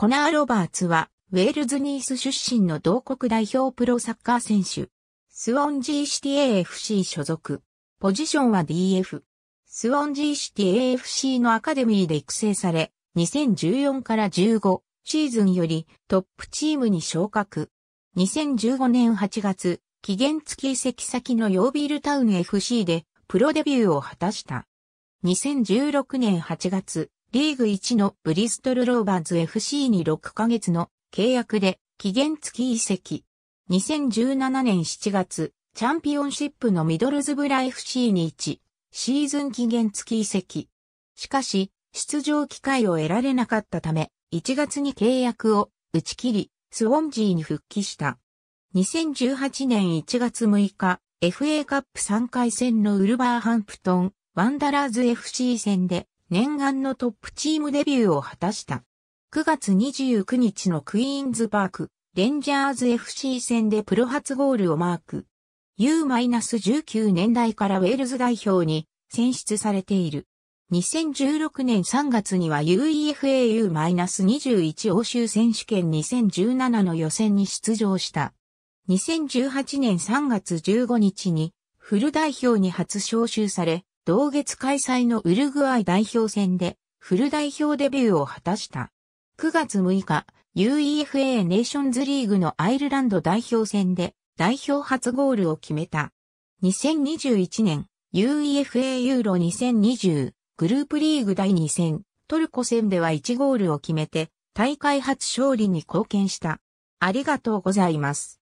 コナー・ロバーツは、ウェールズ・ニース出身の同国代表プロサッカー選手。スウォンジーシティ AFC 所属。ポジションは DF。スウォンジーシティ AFC のアカデミーで育成され、2014から15シーズンよりトップチームに昇格。2015年8月、期限付き移籍先のヨービールタウン FC でプロデビューを果たした。2016年8月、リーグ1のブリストルローバーズ FC に6ヶ月の契約で期限付き移籍。2017年7月、チャンピオンシップのミドルズブラ FC に1、シーズン期限付き移籍。しかし、出場機会を得られなかったため、1月に契約を打ち切り、スウォンジーに復帰した。2018年1月6日、FA カップ3回戦のウルバーハンプトン、ワンダラーズ FC 戦で念願のトップチームデビューを果たした。9月29日のクイーンズパーク、レンジャーズ FC 戦でプロ初ゴールをマーク。U-19 年代からウェールズ代表に選出されている。2016年3月には UEFAU-21 欧州選手権2017の予選に出場した。2018年3月15日にフル代表に初招集され、同月開催のウルグアイ代表戦でフル代表デビューを果たした。9月6日、UEFA ネーションズリーグのアイルランド代表戦で代表初ゴールを決めた。2021年 UEFA ユーロ2020グループリーグ第2戦トルコ戦では1ゴールを決めて大会初勝利に貢献した。ありがとうございます。